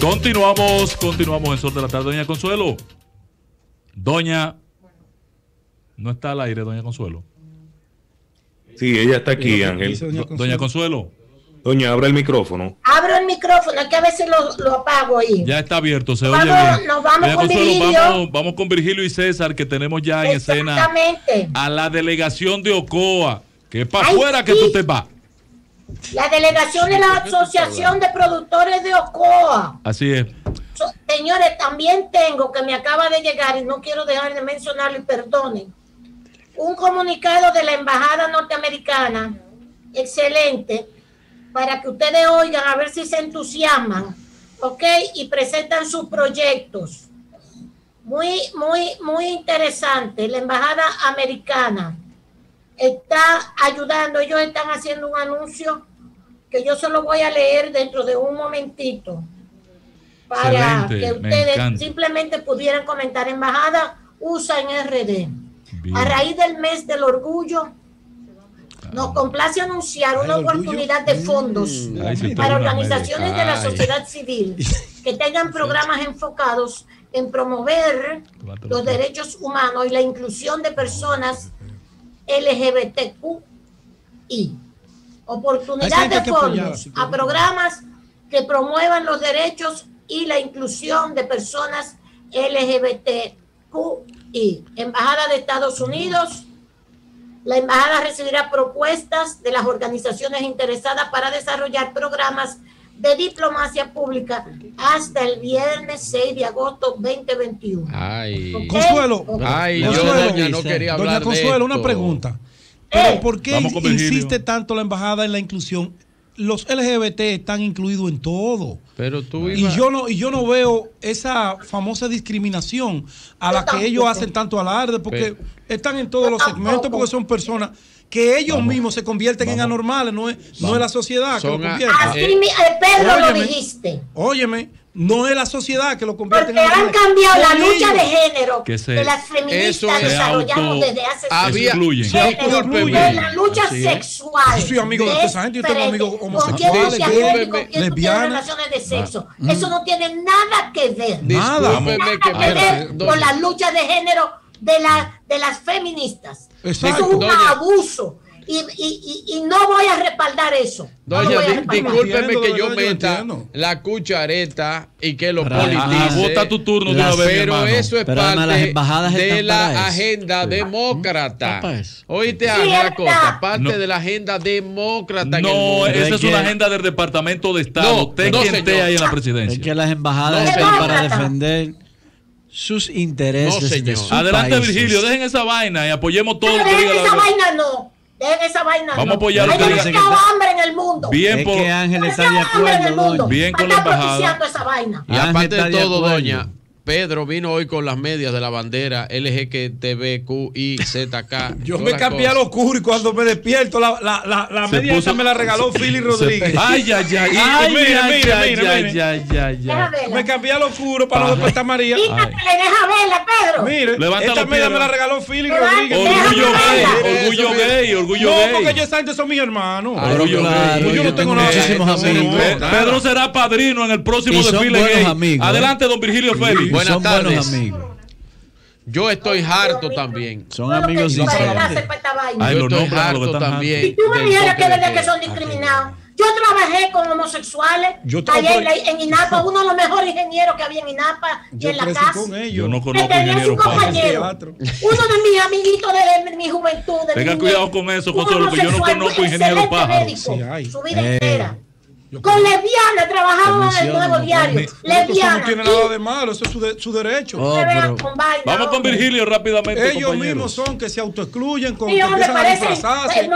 Continuamos, continuamos en Sol de la Tarde. Doña Consuelo. Doña. No está al aire, Doña Consuelo. Sí, ella está aquí, Ángel. Doña Consuelo. Doña abra el micrófono. Abro el micrófono, que a veces lo, lo apago ahí. Ya está abierto, se vamos, oye bien. Nos vamos con Virgilio. y César, que tenemos ya en escena a la delegación de Ocoa. Que es para afuera que tú te vas. La delegación de la Asociación de Productores de Ocoa. Así es. Señores, también tengo que me acaba de llegar y no quiero dejar de mencionarlo y perdonen. Un comunicado de la Embajada Norteamericana, excelente, para que ustedes oigan a ver si se entusiasman, ¿ok? Y presentan sus proyectos. Muy, muy, muy interesante. La Embajada Americana está ayudando, ellos están haciendo un anuncio que yo solo voy a leer dentro de un momentito para que ustedes simplemente pudieran comentar. Embajada USA en RD. A raíz del mes del orgullo, nos ah. complace anunciar una oportunidad de mm. fondos para organizaciones de la sociedad civil que tengan programas enfocados en promover los derechos humanos y la inclusión de personas LGBTQI. Oportunidad de fondos a programas que promuevan los derechos y la inclusión de personas LGBTQI. Embajada de Estados Unidos. La embajada recibirá propuestas de las organizaciones interesadas para desarrollar programas de Diplomacia Pública hasta el viernes 6 de agosto 2021. Ay, Consuelo, Consuelo, una pregunta. Eh. ¿Pero por qué insiste tanto la embajada en la inclusión? Los LGBT están incluidos en todo. Pero tú y yo no y yo no veo esa famosa discriminación a la que ellos hacen tanto alarde porque están en todos los segmentos porque son personas que ellos mismos se convierten en anormales, no es, no es la sociedad que lo convierte. Así, el eh, Pedro lo dijiste. Óyeme, no es la sociedad que lo convierte Porque en anormales. han cambiado la lucha de género que de las feministas desarrollando desde hace había, excluyen. de la lucha sexual. Yo soy amigo de esa gente, yo tengo amigos homosexuales, gays, lesbianas. relaciones de sexo. Ah, mm. Eso no tiene nada que ver. Nada, con la lucha de género de la de las feministas. eso es un abuso. Y, y, no voy a respaldar eso. discúlpeme que yo meta la cuchareta y que los politice. tu turno Pero eso es parte de la agenda demócrata. Oíste, una Costa, parte de la agenda demócrata. No, esa es una agenda del Departamento de Estado. No, ahí en la presidencia. Es que las embajadas para defender sus intereses. No, señor. De Adelante, Virgilio, dejen esa vaina y apoyemos todo. No, dejen esa vaina, no. Dejen esa vaina. Vamos no. a apoyar Hay demasiada hambre en el mundo. Bien, es por... que Ángel está de acuerdo, Bien con la embajada. Esa vaina. Y aparte de todo, doña, Pedro vino hoy con las medias de la bandera LGTBQIZK. Yo me cambié a lo oscuro y cuando me despierto, la, la, media me la regaló Philly Rodríguez. ay, ay, ay. ay mira, mira, mira, ay, ay. Me cambié a lo oscuro para no despertar María. Le deja verla, Pedro. Mire, esta media me la regaló Philly Rodríguez. Orgullo gay, orgullo gay, orgullo gay. No, porque yo esa gente son mis hermanos. Orgullo gay. Yo no tengo nada. Muchísimos amigos. Pedro será padrino en el próximo desfile gay. ¿eh? Adelante, don Virgilio Félix. Buenas tardes. buenos amigos. Yo estoy harto también. Son amigos sinceros. yo estoy harto también. Y tú me dijeras que desde que son discriminados. Yo trabajé con homosexuales yo trabajé en, INAPA, uno de los mejores ingenieros que había en INAPA y en la casa. Yo no conozco ingenieros para. compañero, uno de mis amiguitos de, mi juventud. De Tengan cuidado con eso, José, porque yo no conozco ingenieros para. su vida eh. entera con lesbianas trabajamos en el nuevo diario. Lesbianas. No tiene nada de malo, eso es su, su derecho. Vamos con Virgilio rápidamente. Ellos mismos son que se autoexcluyen con que parece a disfrazarse.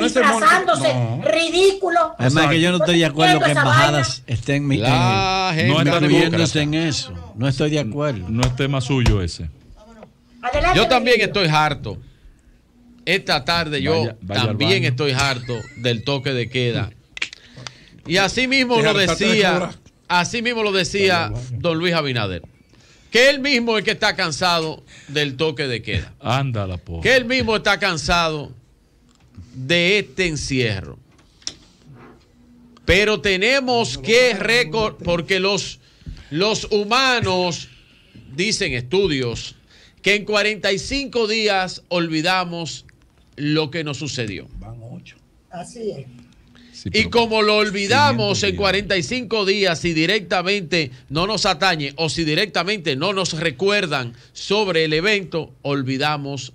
disfrazándose, ridículo. Además, más que yo no estoy de acuerdo que embajadas estén en, no incluyéndose en eso. No estoy de acuerdo. No, es tema suyo ese. yo también estoy harto. Esta tarde yo también estoy harto del toque de queda y así mismo lo decía, así mismo lo decía don Luis Abinader. Que él mismo es que está cansado del toque de queda. Anda la porra. Que él mismo está cansado de este encierro. Pero tenemos que récord, porque los, los humanos, dicen estudios, que en 45 días olvidamos lo que nos sucedió. Van ocho. Así es y como lo olvidamos en 45 días, si directamente no nos atañe o si directamente no nos recuerdan sobre el evento, olvidamos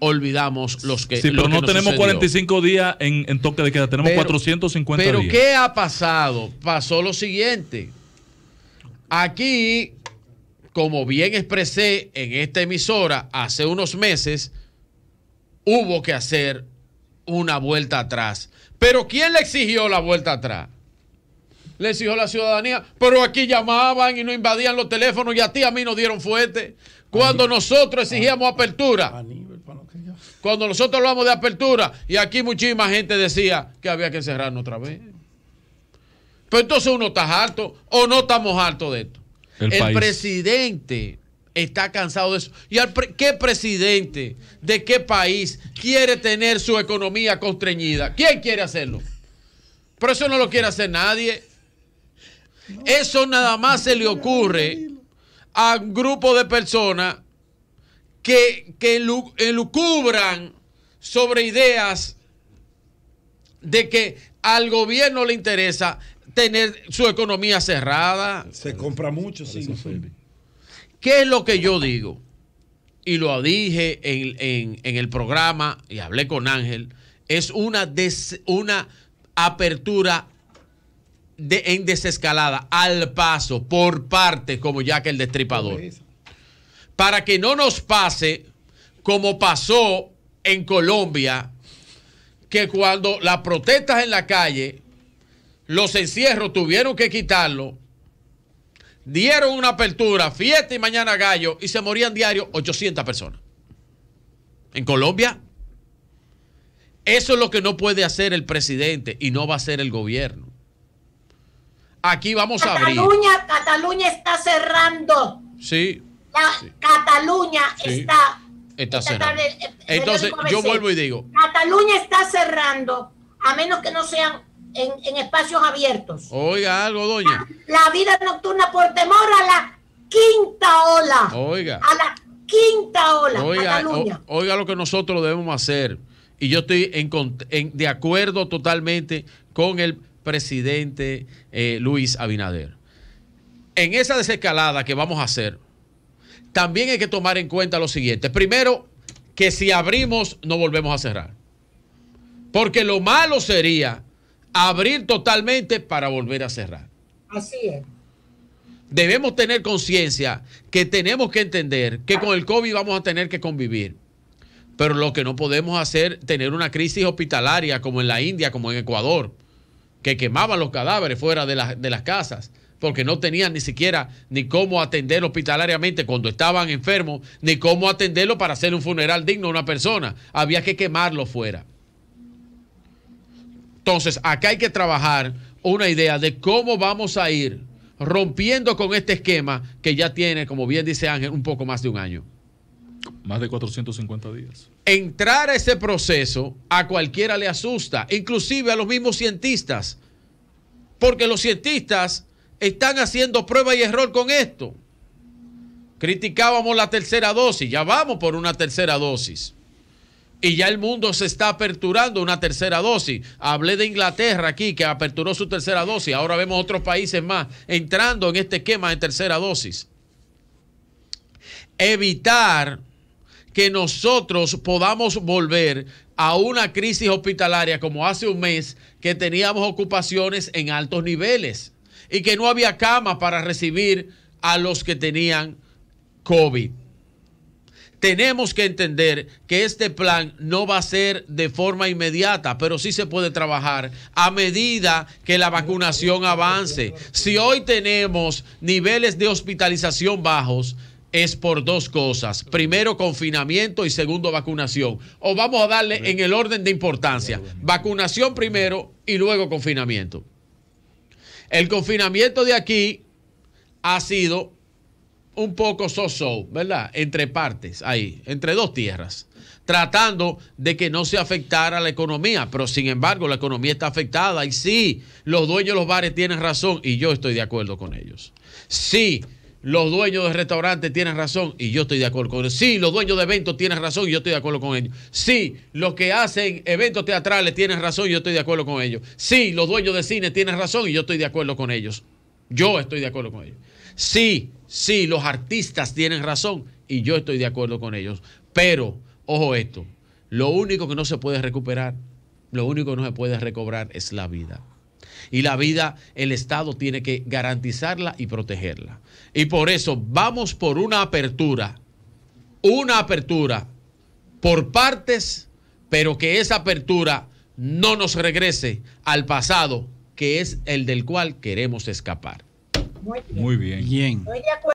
olvidamos los que. Sí, pero no tenemos 45 días en, toque de queda, tenemos 450 días. Pero ¿qué ha pasado? Pasó lo siguiente. Aquí, como bien expresé en esta emisora hace unos meses, hubo que hacer una vuelta atrás. Pero ¿quién le exigió la vuelta atrás? Le exigió la ciudadanía, pero aquí llamaban y nos invadían los teléfonos y a ti a mí nos dieron fuerte. Cuando nosotros exigíamos ah. apertura, cuando nosotros hablamos de apertura, y aquí muchísima gente decía que había que cerrarnos otra vez. Pero entonces uno está harto o no estamos hartos de esto. el presidente está cansado de eso. ¿Y qué presidente de qué país quiere tener su economía constreñida? ¿Quién quiere hacerlo? Pero eso no lo quiere hacer nadie. eso nada más se le ocurre a un grupo de personas que, que lucubran sobre ideas de que al gobierno le interesa tener su economía cerrada. Se compra mucho, sí. ¿Qué es lo que yo digo? Y lo dije en, el programa y hablé con Ángel. Es una, apertura en desescalada, al paso, por parte como ya que el destripador. Para que no nos pase como pasó en Colombia, que cuando las protestas en la calle, los encierros tuvieron que quitarlo dieron una apertura, fiesta y mañana gallo, y se morían diario 800 personas. En Colombia. Eso es lo que no puede hacer el presidente y no va a hacer el gobierno. Aquí vamos a abrir. Cataluña, Cataluña está cerrando. Sí. Cataluña está. Está cerrando. Entonces, yo vuelvo y digo. Cataluña está cerrando, a menos que no sean en, espacios abiertos. Oiga algo, doña. La, vida nocturna por temor a la quinta ola. Oiga. A la quinta ola. Oiga, oiga lo que nosotros debemos hacer. Y yo estoy de acuerdo totalmente con el presidente eh, Luis Abinader. En esa desescalada que vamos a hacer, también hay que tomar en cuenta lo siguiente. Primero, que si abrimos, no volvemos a cerrar. Porque lo malo sería abrir totalmente para volver a cerrar. Así es. Debemos tener conciencia que tenemos que entender que con el COVID vamos a tener que convivir. Pero lo que no podemos hacer, tener una crisis hospitalaria como en la India, como en Ecuador, que quemaban los cadáveres fuera de, las casas, porque no tenían ni siquiera ni cómo atender hospitalariamente cuando estaban enfermos, ni cómo atenderlo para hacer un funeral digno a una persona. Había que quemarlo fuera. Entonces, acá hay que trabajar una idea de cómo vamos a ir rompiendo con este esquema que ya tiene, como bien dice Ángel, un poco más de un año. Más de 450 días. Entrar a ese proceso a cualquiera le asusta, inclusive a los mismos cientistas, porque los cientistas están haciendo prueba y error con esto. Criticábamos la tercera dosis, ya vamos por una tercera dosis y ya el mundo se está aperturando una tercera dosis. Hablé de Inglaterra aquí, que aperturó su tercera dosis. Ahora vemos otros países más entrando en este esquema de tercera dosis. Evitar que nosotros podamos volver a una crisis hospitalaria como hace un mes que teníamos ocupaciones en altos niveles y que no había cama para recibir a los que tenían COVID tenemos que entender que este plan no va a ser de forma inmediata, pero sí se puede trabajar a medida que la vacunación avance. Si hoy tenemos niveles de hospitalización bajos, es por dos cosas. Primero, confinamiento y segundo, vacunación. O vamos a darle en el orden de importancia. Vacunación primero y luego confinamiento. El confinamiento de aquí ha sido un poco so-so, ¿verdad? Entre partes, ahí, entre dos tierras, tratando de que no se afectara la economía, pero sin embargo la economía está afectada y sí, los dueños de los bares tienen razón y yo estoy de acuerdo con ellos. Sí, los dueños de restaurantes tienen razón y yo estoy de acuerdo con ellos. Sí, los dueños de eventos tienen razón y yo estoy de acuerdo con ellos. Sí, los que hacen eventos teatrales tienen razón y yo estoy de acuerdo con ellos. Sí, los dueños de cine tienen razón y yo estoy de acuerdo con ellos. Yo estoy de acuerdo con ellos. Sí, sí, los artistas tienen razón y yo estoy de acuerdo con ellos. Pero, ojo esto, lo único que no se puede recuperar, lo único que no se puede recobrar es la vida. Y la vida, el Estado tiene que garantizarla y protegerla. Y por eso vamos por una apertura, una apertura por partes, pero que esa apertura no nos regrese al pasado, que es el del cual queremos escapar. Muy bien. Muy bien. bien. Estoy de acuerdo.